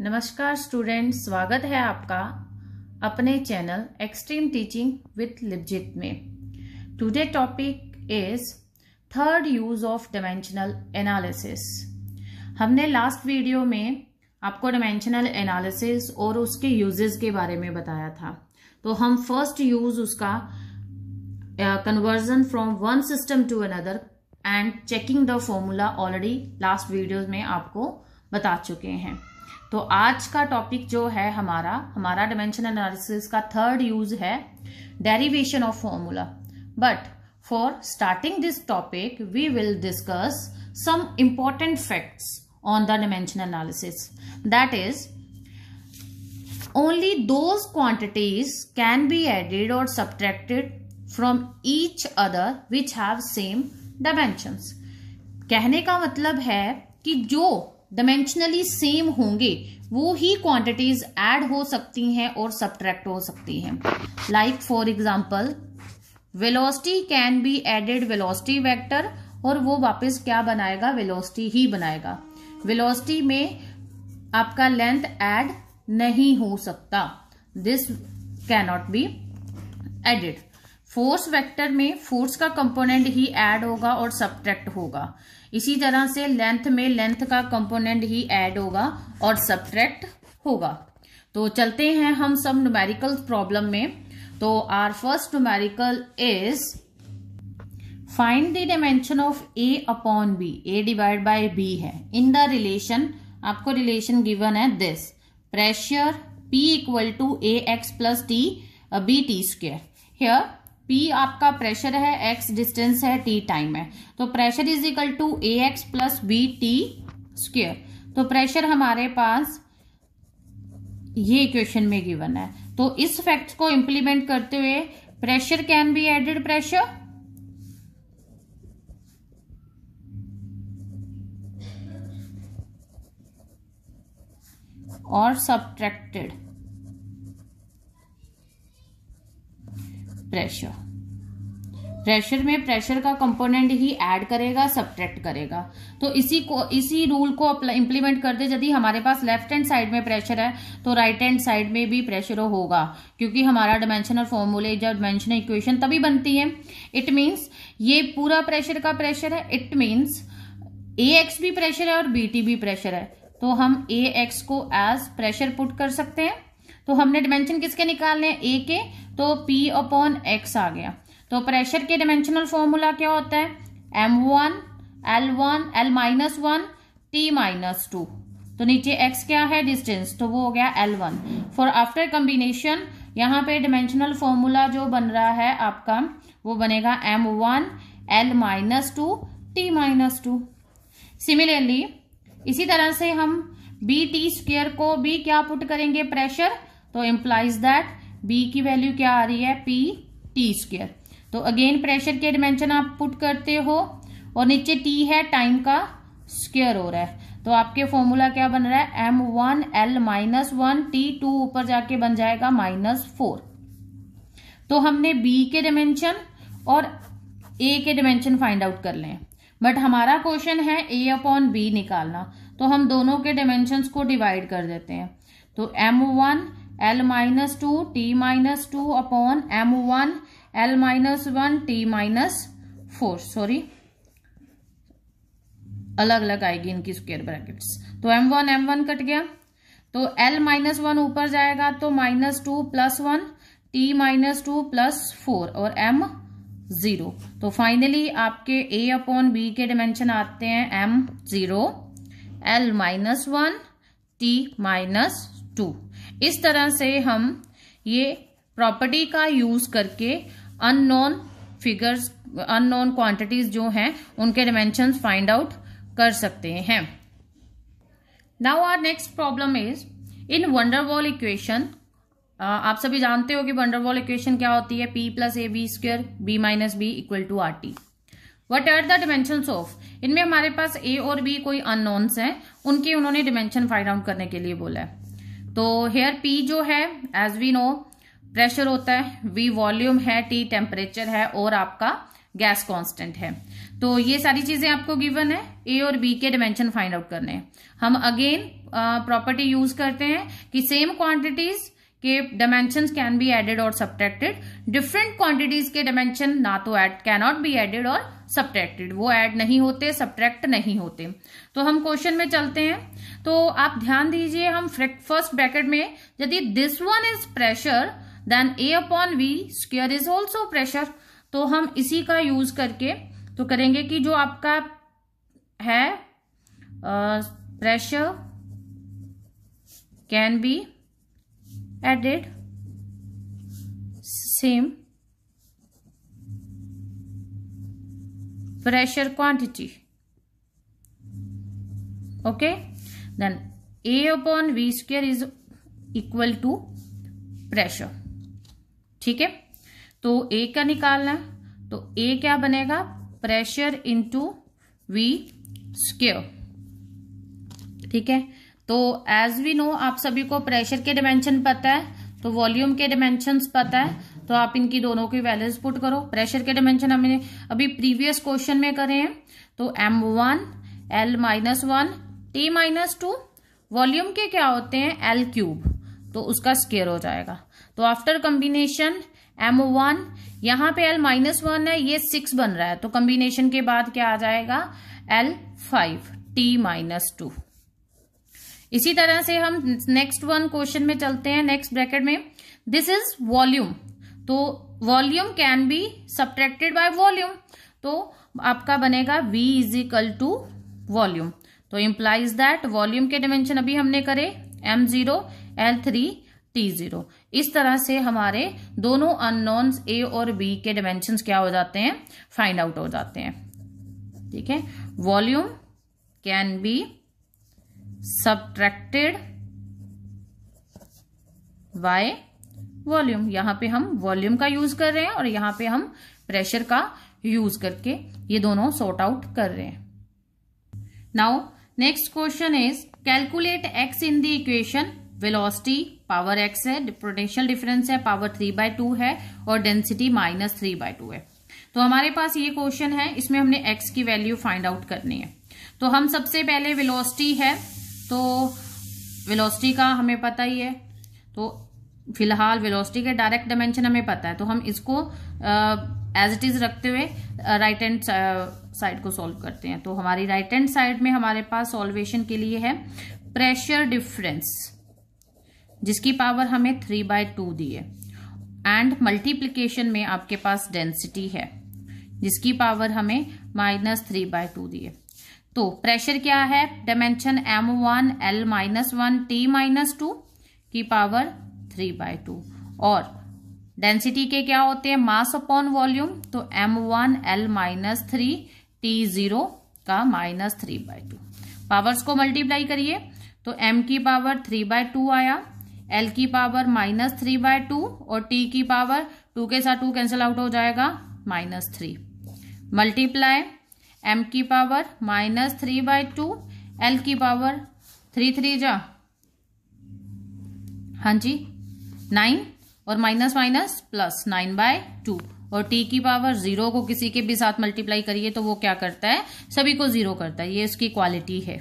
नमस्कार स्टूडेंट स्वागत है आपका अपने channel extreme teaching with Lipjit में today topic is third use of dimensional analysis हमने लास्ट वीडियो में आपको डिमेंशनल एनालिसिस और उसके यूजेस के बारे में बताया था तो हम फर्स्ट यूज उसका conversion from one system to another and checking the formula already last video में आपको बता चुके हैं तो आज का टॉपिक जो है हमारा हमारा डिमेंशन एनालिसिस का थर्ड यूज है derivation of formula but for starting this topic we will discuss some important facts on the dimension analysis that is only those quantities can be added और subtracted from each other which have same dimension कहने का मतलब है कि जो dimensionally same होंगे वो ही quantities add हो सकती हैं और सब्ट्रैक्ट हो सकती हैं like for example velocity can be added velocity vector और वो वापस क्या बनाएगा वेलोसिटी ही बनाएगा वेलोसिटी में आपका लेंथ ऐड नहीं हो सकता this cannot be added force vector में फोर्स का कंपोनेंट ही ऐड होगा और सब्ट्रैक्ट होगा इसी तरह से लेंथ में लेंथ का कंपोनेंट ही ऐड होगा और सब्ट्रैक्ट होगा तो चलते हैं हम सब न्यूमेरिकल प्रॉब्लम में तो our first numerical is find the dimension of A upon B A divide by B है इन द रिलेशन आपको रिलेशन गिवन है this pressure P equal to A X plus T B T square here P आपका pressure है X distance है T time है तो pressure is equal to A X plus B T square तो pressure हमारे पास ये इक्वेशन में गिवन है तो इस फैक्ट को इंप्लीमेंट करते हुए pressure can be added pressure और सब्ट्रैक्टेड प्रेशर प्रेशर में प्रेशर का कंपोनेंट ही ऐड करेगा सब्ट्रैक्ट करेगा तो इसी को इसी रूल को इंप्लीमेंट कर दे यदि हमारे पास लेफ्ट हैंड साइड में प्रेशर है तो राइट हैंड साइड में भी प्रेशर होगा क्योंकि हमारा डायमेंशनल फॉर्मूले जब डिमेंशनल इक्वेशन तभी बनती है इट मींस ये पूरा प्रेशर का प्रेशर है इट मीन्स ए एक्स भी प्रेशर है और बी टी भी प्रेशर है तो हम ए एक्स को एज प्रेशर पुट कर सकते हैं तो हमने डिमेंशन किसके निकालने हैं ए के तो P अपॉन एक्स आ गया तो प्रेशर के डिमेंशनल फॉर्मूला क्या होता है M one L one L minus one T minus two तो नीचे x क्या है डिस्टेंस तो वो हो गया L one for after combination यहाँ पे डिमेंशनल फॉर्मूला जो बन रहा है आपका वो बनेगा M one L minus two T minus two similarly इसी तरह से हम बी टी स्क्र को भी क्या पुट करेंगे प्रेशर तो इम्प्लाइज दैट बी की वैल्यू क्या आ रही है पी टी स्क्र तो अगेन प्रेशर के डिमेंशन आप पुट करते हो और नीचे टी है टाइम का स्क्वेयर हो रहा है तो आपके फॉर्मूला क्या बन रहा है M one L minus one T two ऊपर जाके बन जाएगा माइनस फोर तो हमने बी के डिमेंशन और ए के डिमेंशन फाइंड आउट कर लें बट हमारा क्वेश्चन है ए अपॉन बी निकालना तो हम दोनों के डिमेंशन को डिवाइड कर देते हैं तो M one L minus two T minus two upon M one L minus one T minus four sorry अलग अलग आएगी इनकी स्क्वेयर ब्रैकेट्स तो M one M one cut गया तो एल माइनस वन ऊपर जाएगा तो minus two plus one T minus two plus four और एम जीरो तो फाइनली आपके ए अपॉन बी के डिमेंशन आते हैं M zero L minus one T minus two इस तरह से हम ये प्रॉपर्टी का यूज करके अननोन फिगर्स अननोन क्वांटिटीज जो हैं उनके डिमेंशन फाइंड आउट कर सकते हैं now our next problem is in van der Waals equation आप सभी जानते हो कि वंडरवॉल इक्वेशन क्या होती है P plus A B square B minus B equal to R T what are the dimension of इनमें हमारे पास ए और बी कोई अननोन्स हैं उनके उन्होंने डिमेंशन फाइंड आउट करने के लिए बोला है तो हेयर पी जो है एज वी नो प्रेशर होता है वी वॉल्यूम है टी टेम्परेचर है और आपका गैस कांस्टेंट है तो ये सारी चीजें आपको गिवन है ए और बी के डिमेंशन फाइंड आउट करने हैं हम अगेन प्रॉपर्टी यूज करते हैं कि सेम क्वांटिटीज़ के डायमेंशन कैन बी एडेड और सब्ट्रैक्टेड डिफरेंट क्वांटिटीज के डायमेंशन ना तो एड कैनॉट बी एडेड और सब्ट्रैक्टेड वो एड नहीं होते सब्ट्रैक्ट नहीं होते तो हम क्वेश्चन में चलते हैं तो आप ध्यान दीजिए हम फर्स्ट ब्रैकेट में यदि this one is pressure then A upon V square is also pressure तो हम इसी का यूज करके तो करेंगे कि जो आपका है pressure can be added same pressure quantity okay then a upon v square is equal to pressure ठीक है तो a का निकालना तो a क्या बनेगा प्रेशर इनटू वी स्क्र ठीक है तो एज वी नो आप सभी को प्रेशर के डिमेंशन पता है तो वॉल्यूम के डिमेंशन पता है तो आप इनकी दोनों की वैल्यूज पुट करो प्रेशर के डिमेंशन हमने अभी प्रीवियस क्वेश्चन में करे हैं तो M one L minus one T minus two volume के क्या होते हैं एल क्यूब तो उसका स्केयर हो जाएगा तो आफ्टर कम्बिनेशन एम वन यहां पे एल माइनस वन है ये सिक्स बन रहा है तो कम्बिनेशन के बाद क्या आ जाएगा L five T minus two इसी तरह से हम नेक्स्ट वन क्वेश्चन में चलते हैं नेक्स्ट ब्रैकेट में दिस इज वॉल्यूम तो volume can be subtracted by volume तो आपका बनेगा v is equal to volume तो इम्प्लाइज दैट वॉल्यूम के डिमेंशन अभी हमने करे M zero L three T zero इस तरह से हमारे दोनों अननोन्स a और बी के डिमेंशन क्या हो जाते हैं फाइंड आउट हो जाते हैं ठीक है volume can be subtracted by volume यहां पे हम वॉल्यूम का यूज कर रहे हैं और यहां पे हम प्रेशर का यूज करके ये दोनों सॉर्ट आउट कर रहे हैं now next question is calculate X in the equation velocity power X है पोटेंशियल डिफरेंस है पावर थ्री बाय टू है और density minus three by two है तो हमारे पास ये क्वेश्चन है इसमें हमने एक्स की वैल्यू फाइंड आउट करनी है तो हम सबसे पहले वेलोसिटी है तो वेलोसिटी का हमें पता ही है तो फिलहाल वेलोसिटी के डायरेक्ट डायमेंशन हमें पता है तो हम इसको एज इट इज़ रखते हुए राइट हैंड साइड को सॉल्व करते हैं तो हमारी राइट हैंड साइड में हमारे पास सॉल्वेशन के लिए है प्रेशर डिफरेंस जिसकी पावर हमें थ्री बाय टू दी है एंड मल्टीप्लीकेशन में आपके पास डेंसिटी है जिसकी पावर हमें माइनस थ्री बाय टू दी है तो प्रेशर क्या है dimension M one L minus one T minus two की पावर थ्री बाय टू और डेंसिटी के क्या होते हैं मास अपॉन वॉल्यूम तो M one L minus three T zero का minus three by two powers को मल्टीप्लाई करिए तो एम की पावर थ्री बाय टू आया एल की power minus three by two और टी की पावर टू के साथ टू कैंसिल आउट हो जाएगा माइनस थ्री मल्टीप्लाई एम की power minus three by two L की पावर थ्री थ्री जा हाँ जी नाइन और minus minus plus nine by two और टी की पावर जीरो को किसी के भी साथ मल्टीप्लाई करिए तो वो क्या करता है सभी को जीरो करता है ये इसकी क्वालिटी है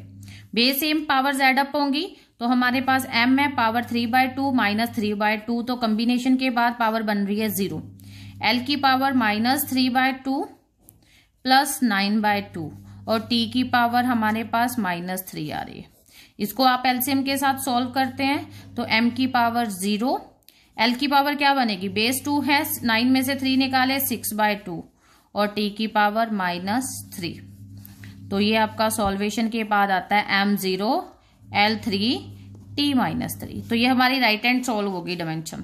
base M power add up होंगी तो हमारे पास एम है power three by two minus three by two तो कम्बिनेशन के बाद पावर बन रही है जीरो एल की power minus three by two plus nine by two और टी की पावर हमारे पास माइनस थ्री आ रही है इसको आप एलसीएम के साथ सॉल्व करते हैं तो एम की पावर जीरो एल की पावर क्या बनेगी बेस टू है नाइन में से थ्री निकाले सिक्स बाय टू और टी की पावर माइनस थ्री तो ये आपका सॉल्वेशन के बाद आता है M zero L three T minus three तो ये हमारी राइट हैंड सॉल्व होगी डायमेंशन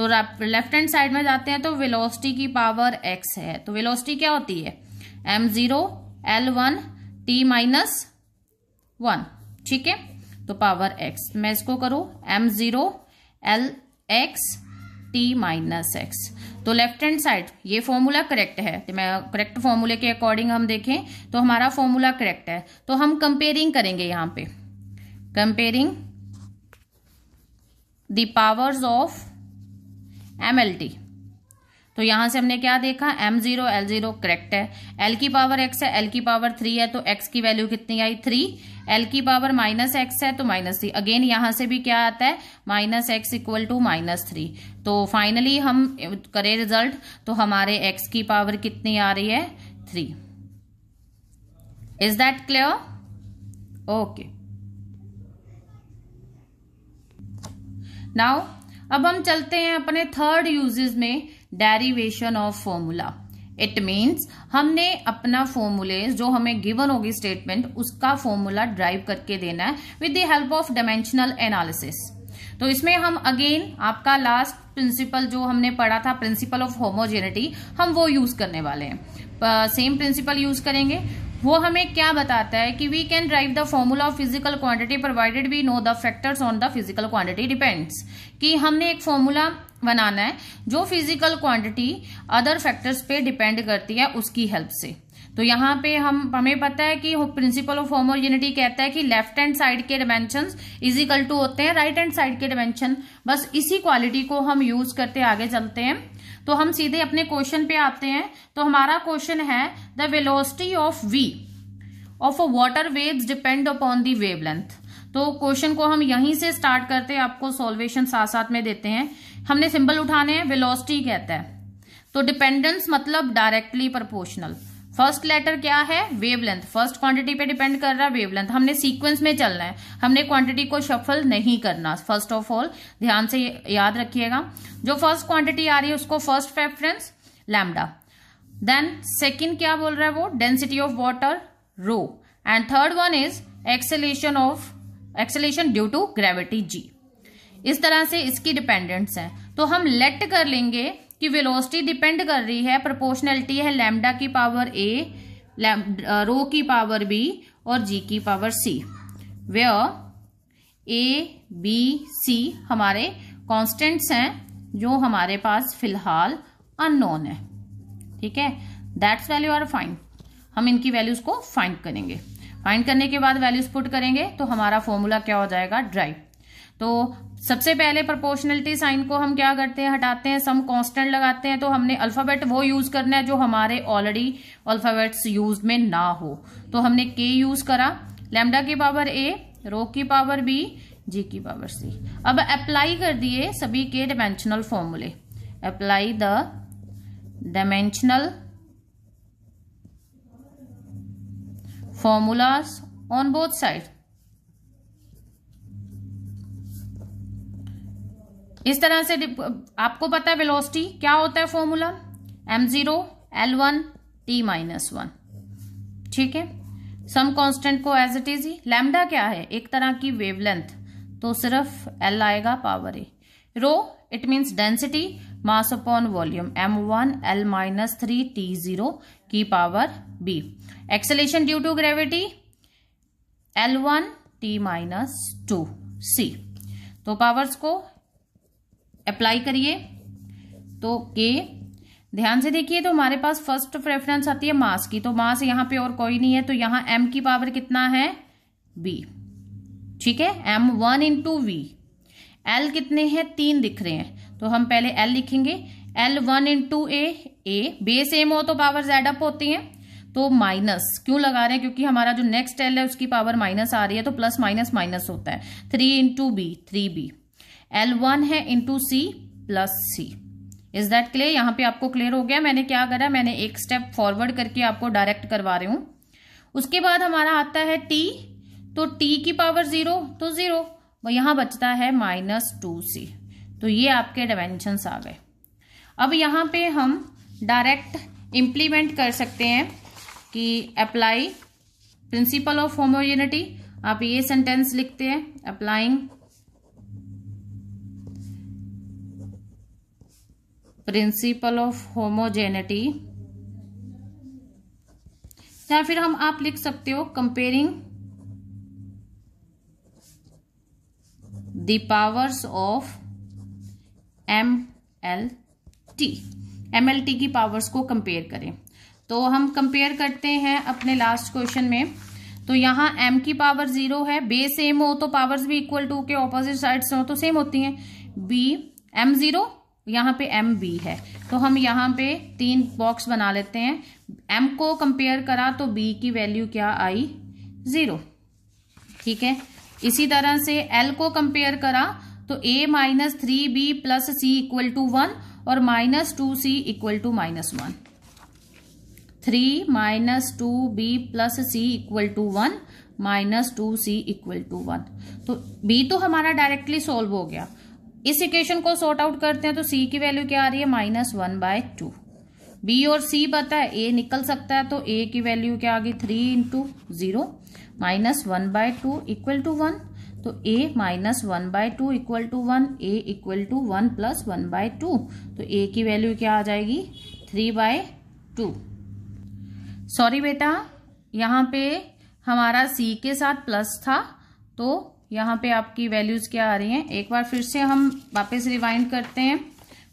तो लेफ्ट हैंड साइड में जाते हैं तो वेलोसिटी की पावर एक्स है तो वेलोसिटी क्या होती है M zero L one T minus one ठीक है तो पावर एक्स मैं इसको करूं M zero L X T minus X तो लेफ्ट हैंड साइड ये फॉर्मूला करेक्ट है तो मैं करेक्ट फॉर्मूले के अकॉर्डिंग हम देखें तो हमारा फॉर्मूला करेक्ट है तो हम कंपेयरिंग करेंगे यहां पे comparing the powers of M L T तो यहां से हमने क्या देखा M zero L zero correct है एल की पावर एक्स है एल की पावर थ्री है तो एक्स की वैल्यू कितनी आई थ्री एल की पावर माइनस एक्स है तो माइनस थ्री अगेन यहां से भी क्या आता है minus X equal to minus three तो फाइनली हम करें रिजल्ट तो हमारे एक्स की पावर कितनी आ रही है three is that clear okay now अब हम चलते हैं अपने थर्ड यूजेस में derivation of formula it means हमने अपना फॉर्मूले जो हमें गिवन होगी स्टेटमेंट उसका फॉर्मूला ड्राइव करके देना है with the help of dimensional analysis तो इसमें हम अगेन आपका लास्ट प्रिंसिपल जो हमने पढ़ा था प्रिंसिपल ऑफ होमोजेनिटी हम वो यूज करने वाले हैं सेम प्रिंसिपल यूज करेंगे वो हमें क्या बताता है कि we can drive the formula of physical quantity provided we know the factors on the physical quantity depends कि हमने एक फॉर्मूला बनाना है जो फिजिकल क्वांटिटी अदर फैक्टर्स पे डिपेंड करती है उसकी हेल्प से तो यहाँ पे हम हमें पता है कि प्रिंसिपल ऑफ होमोजेनिटी कहता है कि लेफ्ट हैंड साइड के डिमेंशन इजिकल टू होते हैं राइट हैंड साइड के डिमेंशन बस इसी क्वालिटी को हम यूज करते आगे चलते हैं तो हम सीधे अपने क्वेश्चन पे आते हैं तो हमारा क्वेश्चन है the velocity of V of a water waves depend upon the wavelength तो क्वेश्चन को हम यहीं से स्टार्ट करते हैं आपको सॉल्वेशन साथ साथ में देते हैं हमने सिंबल उठाने हैं वेलोसिटी कहता है तो डिपेंडेंस मतलब डायरेक्टली प्रोपोर्शनल फर्स्ट लेटर क्या है वेवलेंथ फर्स्ट क्वांटिटी पे डिपेंड कर रहा है वेवलेंथ हमने सीक्वेंस में चलना है हमने क्वांटिटी को शफल नहीं करना फर्स्ट ऑफ ऑल ध्यान से याद रखिएगा जो फर्स्ट क्वांटिटी आ रही है उसको first preference lambda then second क्या बोल रहा है वो density of water rho and third one is acceleration of acceleration due to gravity G इस तरह से इसकी डिपेंडेंट्स हैं तो हम लेट कर लेंगे कि वेलोसिटी डिपेंड कर रही है प्रोपोर्शनलिटी है लैम्डा की पावर ए रो की पावर बी और जी की power C way A B C हमारे कॉन्स्टेंट्स हैं जो हमारे पास फिलहाल अननोन है ठीक है दैट्स वैल्यू आर फाइन हम इनकी वैल्यूज को फाइंड करेंगे फाइंड करने के बाद वैल्यूज पुट करेंगे तो हमारा फॉर्मूला क्या हो जाएगा ड्राइव तो सबसे पहले प्रोपोर्शनलिटी साइन को हम क्या करते हैं हटाते हैं सम कांस्टेंट लगाते हैं तो हमने अल्फाबेट वो यूज करना है जो हमारे ऑलरेडी अल्फाबेट्स यूज में ना हो तो हमने के यूज करा लेमडा की पावर ए रो की पावर बी जी की पावर सी अब अप्लाई कर दिए सभी के डायमेंशनल फॉर्मूले apply the dimensional formulas on both side इस तरह से आपको पता है वेलोसिटी क्या होता है formula M zero L one T minus one ठीक है सम कांस्टेंट को एज इट इज ही लैमडा क्या है एक तरह की वेवलेंथ तो सिर्फ एल आएगा power A rho it means density mass upon volume M one L minus three T zero की power B acceleration due to gravity L one T minus two C तो पावर्स को apply करिए तो के ध्यान से देखिए तो हमारे पास फर्स्ट प्रेफरेंस आती है मास की तो मास यहां पे और कोई नहीं है तो यहां एम की पावर कितना है बी ठीक है M one into V L कितने हैं तीन दिख रहे हैं तो हम पहले एल लिखेंगे L one into A A बे सेम हो तो पावर जेड अप होती है तो माइनस क्यों लगा रहे हैं क्योंकि हमारा जो नेक्स्ट एल है उसकी पावर माइनस आ रही है तो प्लस माइनस माइनस होता है three into B three B L one है into C plus C is that clear यहाँ पे आपको क्लियर हो गया मैंने क्या करा मैंने एक स्टेप फॉरवर्ड करके आपको डायरेक्ट करवा रही हूँ उसके बाद हमारा आता है टी तो टी की पावर जीरो तो जीरो वो बचता है माइनस टू सी तो ये आपके डायमेंशन आ गए अब यहां पे हम डायरेक्ट इम्प्लीमेंट कर सकते हैं कि अप्लाई प्रिंसिपल ऑफ होमोजेनिटी आप ये सेंटेंस लिखते हैं अप्लाइंग प्रिंसिपल ऑफ होमोजेनिटी या फिर हम आप लिख सकते हो comparing the powers of M L T M L T की पावर्स को कंपेयर करें तो हम कंपेयर करते हैं अपने लास्ट क्वेश्चन में तो यहां m की पावर जीरो है बे सेम हो तो पावर्स भी इक्वल टू के ऑपोजिट साइड से हो तो सेम होती हैं b m जीरो यहाँ पे एम बी है तो हम यहाँ पे तीन बॉक्स बना लेते हैं एम को कंपेयर करा तो बी की वैल्यू क्या आई ज़ीरो ठीक है इसी तरह से एल को कंपेयर करा तो A minus three B plus C equal to one और minus two C equal to minus one three minus two B plus C equal to one minus two C equal to one तो B तो हमारा directly solve हो गया इस equation को sort out करते हैं तो सी की वैल्यू क्या आ रही है minus one by two B और सी पता है ए निकल सकता है तो ए की वैल्यू क्या आ गई three into zero minus one by two equal to one तो A minus one by two equal to one A equal to one plus one by two तो ए की वैल्यू क्या आ जाएगी थ्री बाय टू सॉरी बेटा यहाँ पे हमारा सी के साथ प्लस था तो यहाँ पे आपकी वैल्यूज़ क्या आ रही हैं एक बार फिर से हम वापस रिवाइंड करते हैं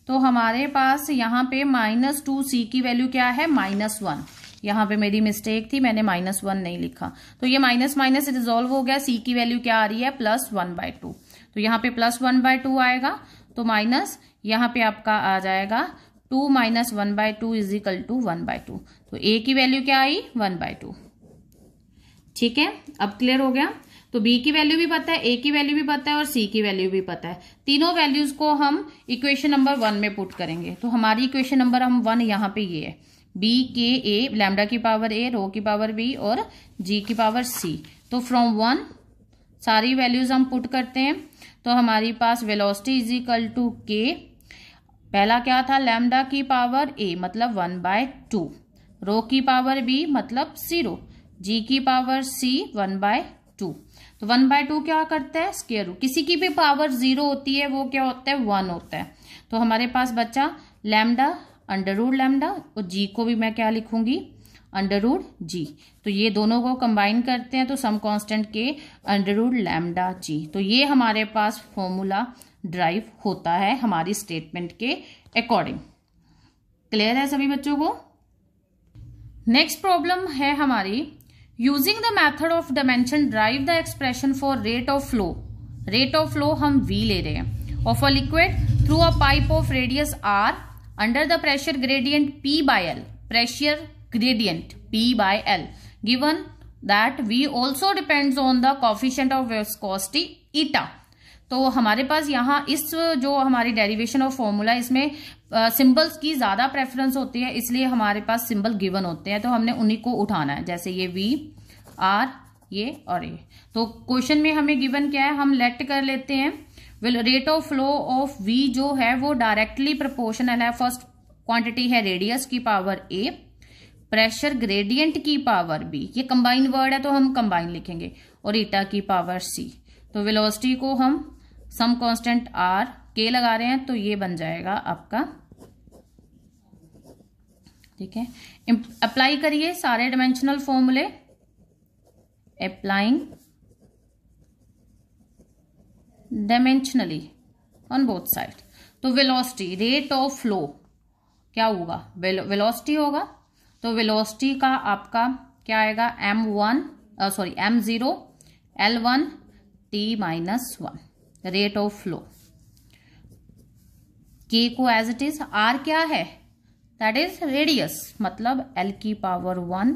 तो हमारे पास यहाँ पे माइनस टू सी की वैल्यू क्या है माइनस वन यहाँ पे मेरी मिस्टेक थी मैंने माइनस वन नहीं लिखा तो ये माइनस माइनस रिजोल्व हो गया सी की वैल्यू क्या आ रही है प्लस वन बाय टू तो यहाँ पे प्लस वन बाय टू आएगा तो माइनस यहाँ पे आपका आ जाएगा two minus one by two is equal to one by two तो ए की वैल्यू क्या आई वन बाय टू ठीक है अब क्लियर हो गया तो बी की वैल्यू भी पता है ए की वैल्यू भी पता है और सी की वैल्यू भी पता है तीनों वैल्यूज को हम इक्वेशन नंबर वन में पुट करेंगे तो हमारी इक्वेशन नंबर हम वन यहाँ पे ये है बी के ए लैमडा की पावर ए रो की पावर बी और जी की पावर सी तो फ्रॉम वन सारी वैल्यूज हम पुट करते हैं तो हमारे पास velocity is equal to K पहला क्या था लैमडा की पावर ए मतलब वन बाय टू रो की पावर बी मतलब जीरो जी की power C one by two तो वन बाय टू क्या करता है स्केयर रूट किसी की भी पावर जीरो होती है वो क्या होता है वन होता है तो हमारे पास बच्चा लैमडा अंडर रूड लैमडा और जी को भी मैं क्या लिखूंगी अंडर रूड जी तो ये दोनों को कंबाइन करते हैं तो सम कांस्टेंट के अंडर रूड लैमडा जी तो ये हमारे पास फॉर्मूला ड्राइव होता है हमारी स्टेटमेंट के अकॉर्डिंग क्लियर है सभी बच्चों को नेक्स्ट प्रॉब्लम है हमारी using the method of dimension drive the expression for rate of flow rate of flow हम वी ले रहे हैं of a liquid through a pipe of radius R under the pressure gradient P by L pressure gradient P by L given that V also depends on the coefficient of viscosity eta तो हमारे पास यहां इस जो हमारी derivation of formula इसमें symbols uh, की ज़्यादा प्रेफरेंस होती है इसलिए हमारे पास सिंबल गिवन होते हैं तो हमने उन्हीं को उठाना है जैसे ये वी आर ये और ये तो क्वेश्चन में हमें गिवन क्या है हम लेट कर लेते हैं will rate of flow of V जो है वो डायरेक्टली प्रोपोर्शनल है फर्स्ट क्वांटिटी है रेडियस की पावर ए प्रेशर ग्रेडियंट की पावर बी ये कंबाइन वर्ड है तो हम कंबाइन लिखेंगे और ईटा की पावर सी तो विलोसिटी को हम सम कांस्टेंट आर के लगा रहे हैं तो ये बन जाएगा आपका ठीक है अप्लाई करिए सारे डायमेंशनल फॉर्मूले applying dimensionally on both side तो वेलोसिटी रेट ऑफ फ्लो क्या होगा वेलोसिटी होगा तो वेलोसिटी का आपका क्या आएगा M one sorry M zero L one T minus one rate of flow K को एज इट इज आर क्या है दैट इज रेडियस मतलब एल की power one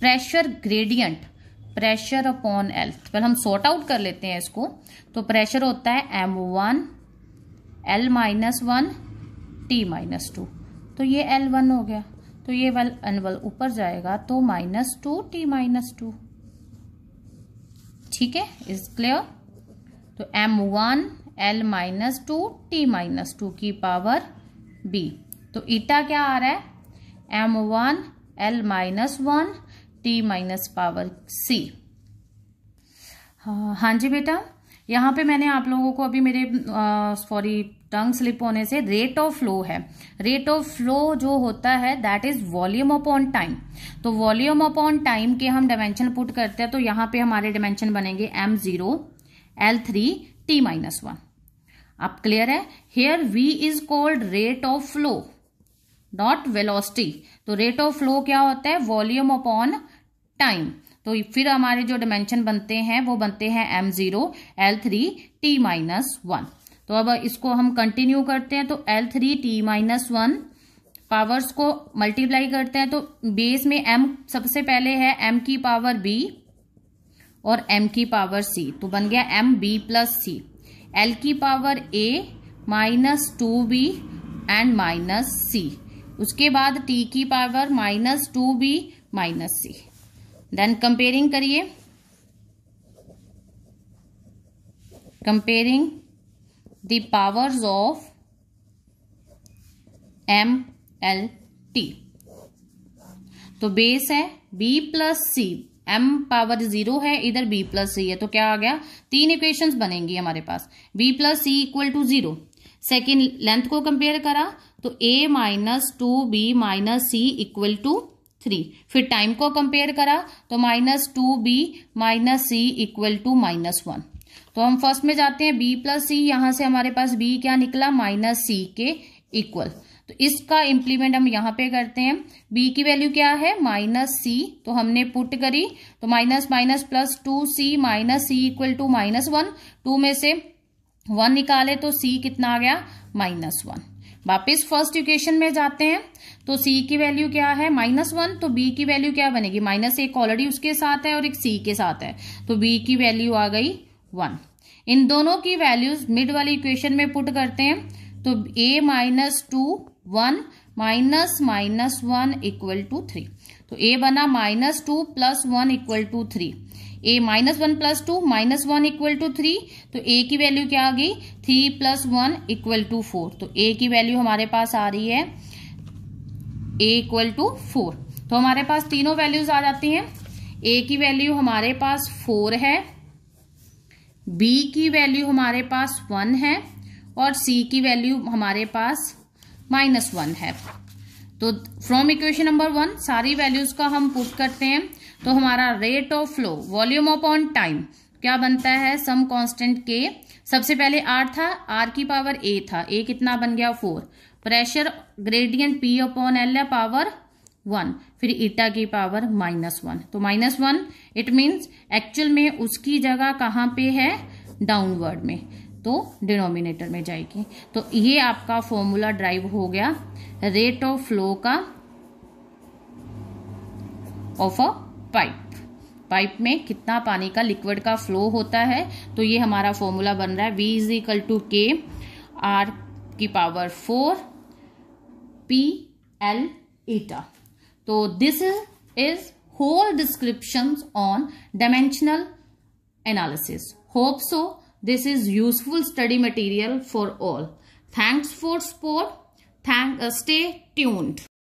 pressure gradient pressure upon L पहले हम सॉर्ट आउट कर लेते हैं इसको तो प्रेशर होता है M one L minus one T minus two तो ये एल वन हो गया तो ये वाल एनवल ऊपर जाएगा तो minus two T minus two ठीक है इज क्लियर तो M one L minus two T minus two की पावर बी तो ईटा क्या आ रहा है M one L minus one T minus power C हाँ, हाँ जी बेटा यहाँ पे मैंने आप लोगों को अभी मेरे सॉरी टंग स्लिप होने से रेट ऑफ फ्लो है रेट ऑफ फ्लो जो होता है that is volume upon time तो वॉल्यूम अपॉन टाइम के हम डायमेंशन पुट करते हैं तो यहाँ पे हमारे डायमेंशन बनेंगे M zero L three T minus one आप क्लियर है here V is called rate of flow not velocity तो रेट ऑफ फ्लो क्या होता है वॉल्यूम अपॉन टाइम तो फिर हमारे जो डिमेंशन बनते हैं वो बनते हैं M zero L three T minus one तो अब इसको हम कंटिन्यू करते हैं तो L three T minus one powers को मल्टीप्लाई करते हैं तो बेस में एम सबसे पहले है एम की पावर बी और एम की पावर सी तो बन गया M B plus C L की power A minus two B and minus C उसके बाद टी की power minus two B minus C then comparing करिए comparing the powers of M L T तो base है B plus C M power zero है इधर B plus सी है तो क्या आ गया तीन इक्वेशंस बनेंगी हमारे पास B plus C equal to zero second length को कंपेयर करा तो A minus two B minus C equal to three फिर टाइम को कंपेयर करा तो minus two B minus C equal to minus one तो हम फर्स्ट में जाते हैं बी प्लस सी यहाँ से हमारे पास बी क्या निकला माइनस सी के इक्वल तो इसका इम्प्लीमेंट हम यहाँ पे करते हैं b की वैल्यू क्या है माइनस सी तो हमने पुट करी तो minus minus plus two C minus C equal to minus one two में से वन निकाले तो सी कितना आ गया माइनस वन वापिस फर्स्ट इक्वेशन में जाते हैं तो c की वैल्यू क्या है माइनस वन तो b की वैल्यू क्या बनेगी माइनस एक ऑलरेडी उसके साथ है और एक c के साथ है तो b की वैल्यू आ गई वन इन दोनों की वैल्यूज मिड वाली इक्वेशन में पुट करते हैं तो a minus two one minus minus one equal to three तो ए बना minus two plus one equal to three A minus one plus two minus one equal to three तो A की value क्या आ गई three plus one equal to four तो A की value हमारे पास आ रही है ए इक्वल टू फोर तो हमारे पास तीनों वैल्यूज आ जाती हैं ए की वैल्यू हमारे पास फोर है बी की वैल्यू हमारे पास वन है और सी की वैल्यू हमारे पास माइनस वन है तो फ्रॉम इक्वेशन नंबर वन सारी वैल्यूज का हम पुट करते हैं तो हमारा rate of flow volume on time क्या बनता है सम कांस्टेंट के सबसे पहले आर था आर की पावर ए था ए कितना बन गया four pressure gradient P upon L या पावर वन फिर ईटा की पावर माइनस वन तो minus one it means actual में उसकी जगह कहाँ पे है डाउनवर्ड में तो डिनोमिनेटर में जाएगी तो ये आपका फॉर्मूला ड्राइव हो गया रेट ऑफ फ्लो का ऑफ अ पाइप पाइप में कितना पानी का लिक्विड का फ्लो होता है तो ये हमारा फॉर्मूला बन रहा है V is equal to K R की power four P L eta तो this is is whole description on dimensional analysis hope so This is useful study material for all. Thanks for sport. Thank, uh, stay tuned.